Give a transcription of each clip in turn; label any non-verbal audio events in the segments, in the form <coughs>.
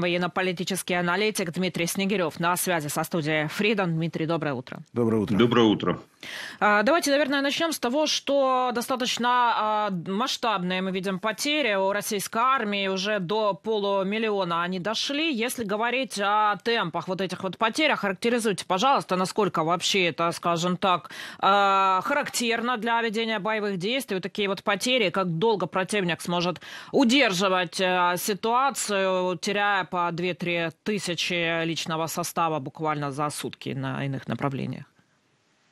Военно-политический аналитик Дмитрий Снегирев на связи со студией Фридом. Дмитрий, доброе утро. Доброе утро. Доброе утро. А, давайте, наверное, начнем с того, что достаточно а, масштабные мы видим потери у российской армии. Уже до полумиллиона они дошли. Если говорить о темпах вот этих вот потерь, характеризуйте, пожалуйста, насколько вообще это, скажем так, а, характерно для ведения боевых действий. такие вот потери, как долго противник сможет удерживать ситуацию, теряя по 2-3 тысячи личного состава буквально за сутки на иных направлениях.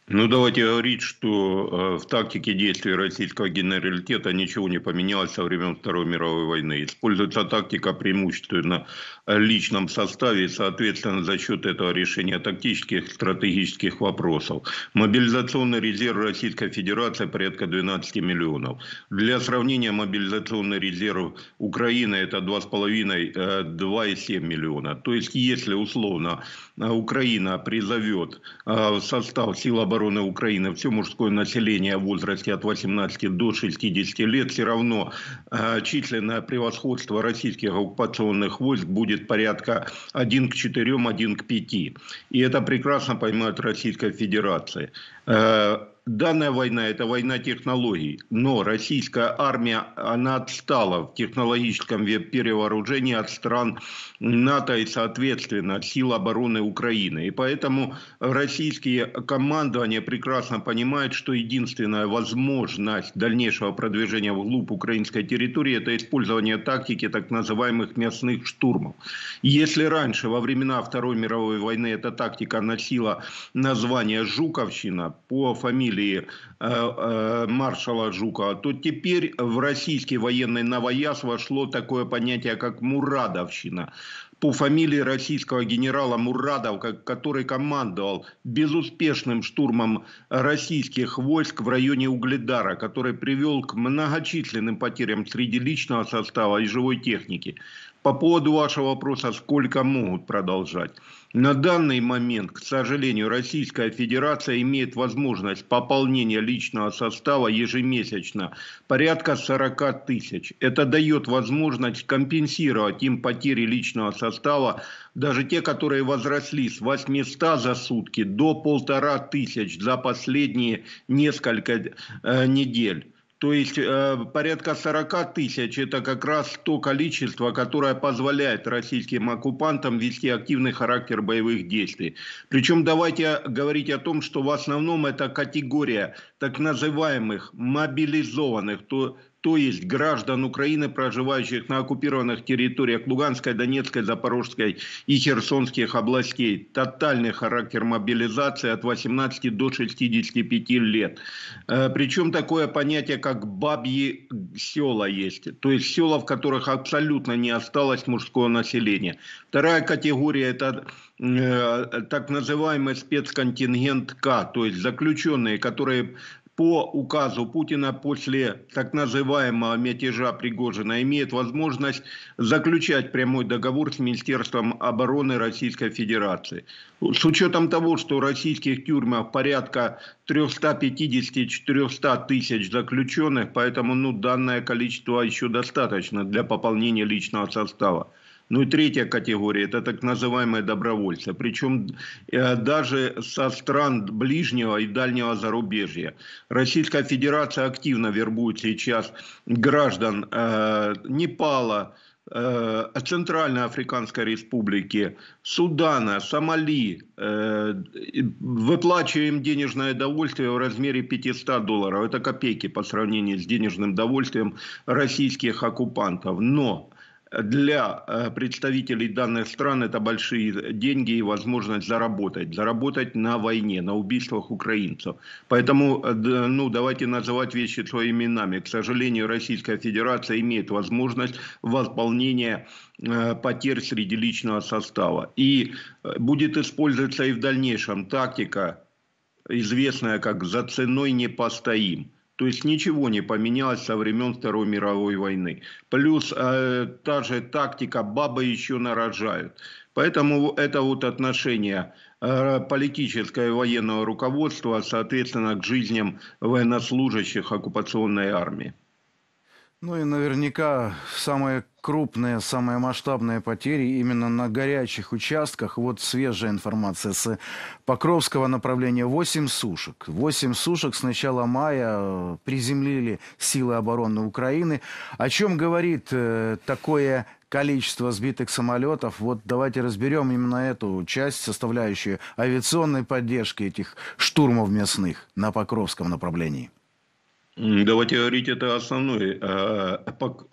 Ну, давайте говорить, что э, в тактике действий российского генералитета ничего не поменялось со времен Второй мировой войны. Используется тактика преимущественно Э, личном составе и, соответственно, за счет этого решения тактических, стратегических вопросов. Мобилизационный резерв Российской Федерации порядка 12 миллионов. Для сравнения, мобилизационный резерв Украины это 2,5-2,7 э, миллиона. То есть, если условно э, Украина призовет в состав сил обороны Украины все мужское население в возрасте от 18 до 60 лет, все равно численное превосходство российских оккупационных войск будет будет порядка 1 к 4, 1 к 5. И это прекрасно поймет Российская Федерация. Э, Данная война – это война технологий, но российская армия, она отстала в технологическом перевооружении от стран НАТО и, соответственно, сил обороны Украины. И поэтому российские командования прекрасно понимают, что единственная возможность дальнейшего продвижения вглубь украинской территории – это использование тактики так называемых местных штурмов. Если раньше, во времена Второй мировой войны, эта тактика носила название «Жуковщина» по фамилии фамилии э, э, маршала Жукова, то теперь в российский военный новояз вошло такое понятие, как «мурадовщина» по фамилии российского генерала Мурадов, который командовал безуспешным штурмом российских войск в районе Угледара, который привел к многочисленным потерям среди личного состава и живой техники. По поводу вашего вопроса, сколько могут продолжать. На данный момент, к сожалению, Российская Федерация имеет возможность пополнения личного состава ежемесячно порядка 40 тысяч. Это дает возможность компенсировать им потери личного состава, даже те, которые возросли с 800 за сутки до полтора тысяч за последние несколько э, недель. То есть э, порядка 40 тысяч – это как раз то количество, которое позволяет российским оккупантам вести активный характер боевых действий. Причем давайте говорить о том, что в основном это категория так называемых мобилизованных, то то есть граждан Украины, проживающих на оккупированных территориях Луганской, Донецкой, Запорожской и Херсонских областей. Тотальный характер мобилизации от 18 до 65 лет. Э, Причем такое понятие, как бабьи села есть. То есть села, в которых абсолютно не осталось мужского населения. Вторая категория – это э, так называемый спецконтингент К, то есть заключенные, которые по указу Путина после так называемого мятежа Пригожина имеет возможность заключать прямой договор с Министерством обороны Российской Федерации. С учетом того, что в российских тюрьмах порядка 350-400 тысяч заключенных, поэтому ну, данное количество еще достаточно для пополнения личного состава. Ну и третья категория – это так называемые добровольцы. Причем э, даже со стран ближнего и дальнего зарубежья. Российская Федерация активно вербует сейчас граждан э, Непала, э, Центральной Африканской Республики, Судана, Сомали, выплачиваем денежное довольствие в размере 500 долларов. Это копейки по сравнению с денежным довольствием российских оккупантов. Но для э, представителей данных стран это большие деньги и возможность заработать. Заработать на войне, на убийствах украинцев. Поэтому э, ну, давайте называть вещи своими именами. К сожалению, Российская Федерация имеет возможность восполнения э, потерь среди личного состава. И будет использоваться и в дальнейшем тактика, известная как «за ценой не постоим». То есть ничего не поменялось со времен Второй мировой войны. Плюс э, та же тактика «бабы еще нарожают». Поэтому это вот отношение э, политическое и военного руководства, соответственно, к жизням военнослужащих оккупационной армии. Ну и наверняка самые крупные, самые масштабные потери именно на горячих участках. Вот свежая информация с Покровского направления. 8 сушек. 8 сушек с начала мая э, приземлили силы обороны Украины. О чем говорит э, такое количество сбитых самолетов. Вот давайте разберем именно эту часть, составляющую авиационной поддержки этих штурмов местных на Покровском направлении. Давайте говорить, это основной э,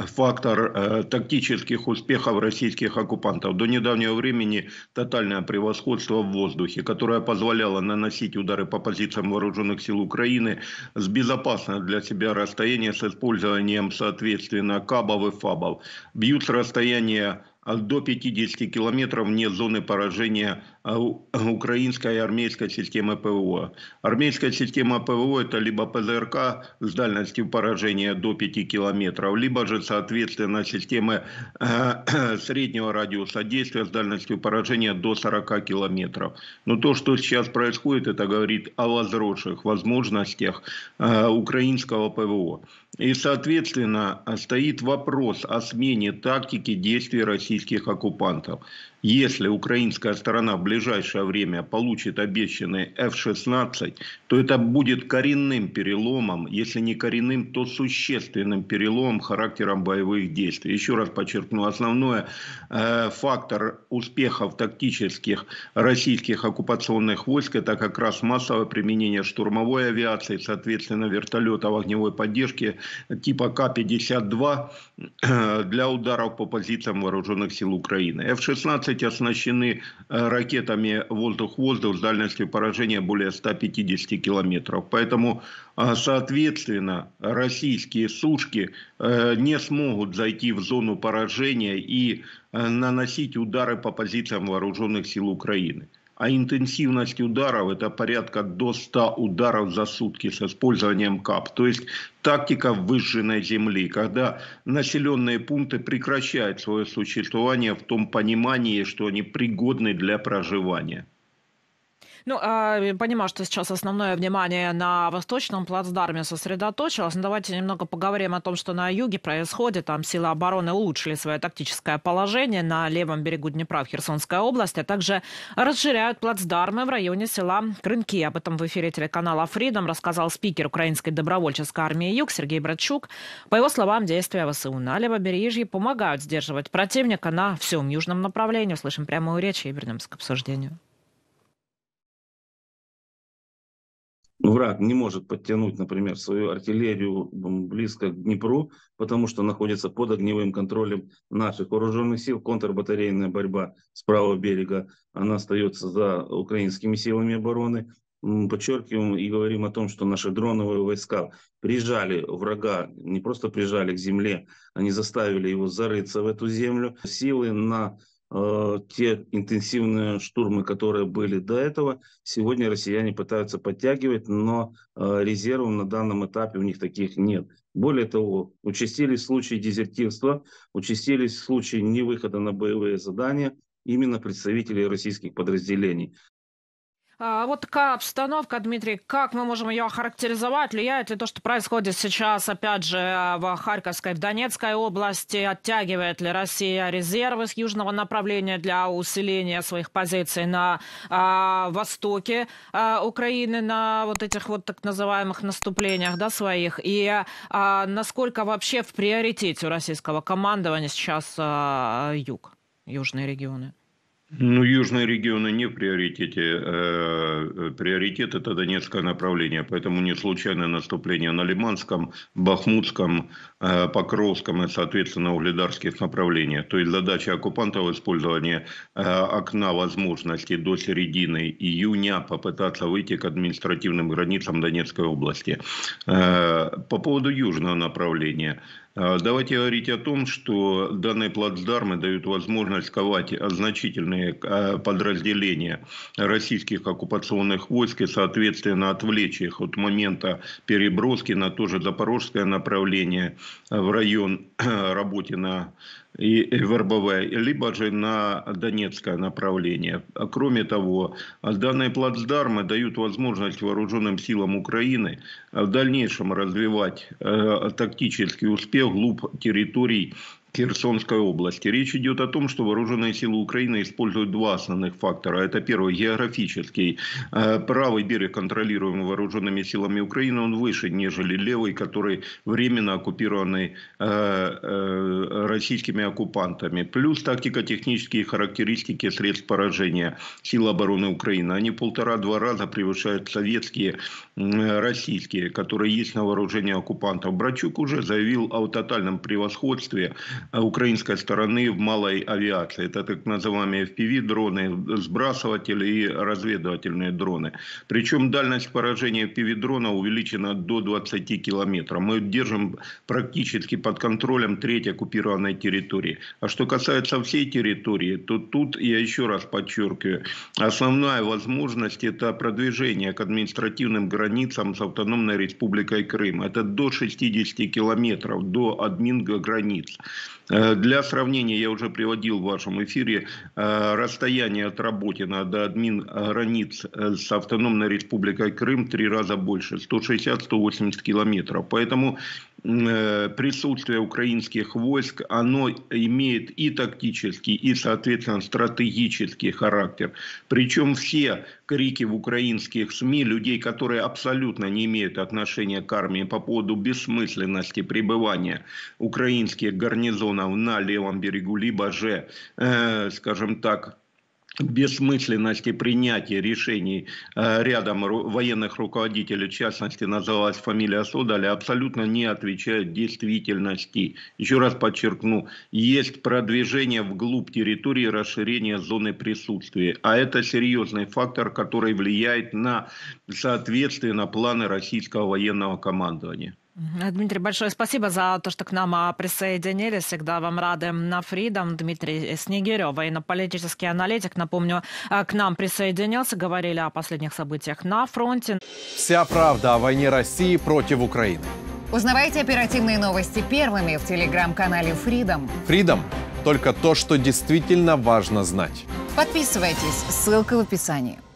фактор э, тактических успехов российских оккупантов. До недавнего времени тотальное превосходство в воздухе, которое позволяло наносить удары по позициям вооруженных сил Украины с безопасного для себя расстояния с использованием, соответственно, кабов и фабов. Бьют с расстояния а до 50 километров вне зоны поражения а, украинской армейской системы ПВО. Армейская система ПВО – это либо ПЗРК с дальностью поражения до 5 километров, либо же, соответственно, системы э, <coughs> среднего радиуса действия с дальностью поражения до 40 километров. Но то, что сейчас происходит, это говорит о возросших возможностях э, украинского ПВО. И, соответственно, стоит вопрос о смене тактики действий России российских оккупантов. Если украинская сторона в ближайшее время получит обещанные F-16, то это будет коренным переломом, если не коренным, то существенным переломом характером боевых действий. Еще раз подчеркну, основной э, фактор успехов тактических российских оккупационных войск это как раз массовое применение штурмовой авиации, соответственно, вертолетов огневой поддержки типа К-52 э, для ударов по позициям вооруженных сил Украины. F-16 12 оснащены э, ракетами воздух-воздух с дальностью поражения более 150 километров. Поэтому, э, соответственно, российские сушки э, не смогут зайти в зону поражения и наносить удары по позициям вооруженных сил Украины а интенсивность ударов – это порядка до 100 ударов за сутки с использованием КАП. То есть тактика выжженной земли, когда населенные пункты прекращают свое существование в том понимании, что они пригодны для проживания. Ну, а, понимаю, что сейчас основное внимание на восточном плацдарме сосредоточилось. Но ну, давайте немного поговорим о том, что на юге происходит. Там силы обороны улучшили свое тактическое положение на левом берегу Днепра в Херсонской области, а также расширяют плацдармы в районе села Крынки. Об этом в эфире телеканала Freedom рассказал спикер Украинской добровольческой армии «Юг» Сергей Братчук. По его словам, действия ВСУ на левобережье помогают сдерживать противника на всем южном направлении. Слышим прямую речь и вернемся к обсуждению. Ну, враг не может подтянуть, например, свою артиллерию близко к Днепру, потому что находится под огневым контролем наших вооруженных сил. Контрбатарейная борьба с правого берега, она остается за украинскими силами обороны. Подчеркиваем и говорим о том, что наши дроновые войска прижали врага, не просто прижали к земле, они заставили его зарыться в эту землю. Силы на Э, те интенсивные штурмы, которые были до этого, сегодня россияне пытаются подтягивать, но э, резервов на данном этапе у них таких нет. Более того, участились случаи дезертирства, участились случаи невыхода на боевые задания именно представителей российских подразделений. А, вот такая обстановка, Дмитрий, как мы можем ее охарактеризовать? Влияет ли то, что происходит сейчас, опять же, в Харьковской, в Донецкой области? Оттягивает ли Россия резервы с южного направления для усиления своих позиций на а, востоке а, Украины, на вот этих вот так называемых наступлениях да, своих? И а, насколько вообще в приоритете у российского командования сейчас а, юг, южные регионы? Ну, южные регионы не в приоритете. Э, э, Приоритет – это Донецкое направление. Поэтому не случайное наступление на Лиманском, Бахмутском, э, Покровском и, соответственно, Угледарских направлениях. То есть задача оккупантов использование окна возможностей до середины июня попытаться выйти к административным границам Донецкой области. По поводу южного направления – а, давайте говорить о том, что данные плацдармы дают возможность ковать значительные а, подразделения российских оккупационных войск и, соответственно, отвлечь их от момента переброски на то же запорожское направление в район <clears throat> на и в либо же на Донецкое направление. А кроме того, данные плацдармы дают возможность вооруженным силам Украины э, в дальнейшем развивать э, тактический успех глуб территорий Херсонской области. Речь идет о том, что вооруженные силы Украины используют два основных фактора. Это первый географический. Э, правый берег, контролируемый вооруженными силами Украины, он выше, нежели левый, который временно оккупированный э, э, российскими оккупантами. Плюс тактико-технические характеристики средств поражения сил обороны Украины. Они полтора-два раза превышают советские, российские, которые есть на вооружении оккупантов. Брачук уже заявил о тотальном превосходстве Э, украинской стороны в малой авиации. Это так называемые FPV-дроны, сбрасыватели и разведывательные дроны. Причем дальность поражения FPV-дрона увеличена до 20 километров. Мы держим практически под контролем треть оккупированной территории. А что касается всей территории, то тут, я еще раз подчеркиваю, основная возможность – это продвижение к административным границам с автономной республикой Крым. Это до 60 километров, до админ границ. Э, для сравнения, я уже приводил в вашем эфире э, расстояние от Работина до админ границ э, с автономной республикой Крым три раза больше, 160-180 километров. Поэтому Э, присутствие украинских войск, оно имеет и тактический, и, соответственно, стратегический характер. Причем все крики в украинских СМИ людей, которые абсолютно не имеют отношения к армии по поводу бессмысленности пребывания украинских гарнизонов на левом берегу, либо же, э, скажем так, бессмысленности принятия решений э, рядом военных руководителей, в частности, называлась фамилия Содоля, абсолютно не отвечает действительности. Еще раз подчеркну, есть продвижение вглубь территории, расширение зоны присутствия. А это серьезный фактор, который влияет на, соответственно, планы российского военного командования. Э, Дмитрий, большое спасибо за то, что к нам а, присоединились. Всегда вам рады на Фридом. Дмитрий Снегирев, военно-политический аналитик, напомню, э, к нам присоединился. Говорили о последних событиях на фронте. Вся правда о войне России против Украины. Узнавайте оперативные новости первыми в телеграм-канале Freedom. Freedom – только то, что действительно важно знать. Подписывайтесь, ссылка в описании.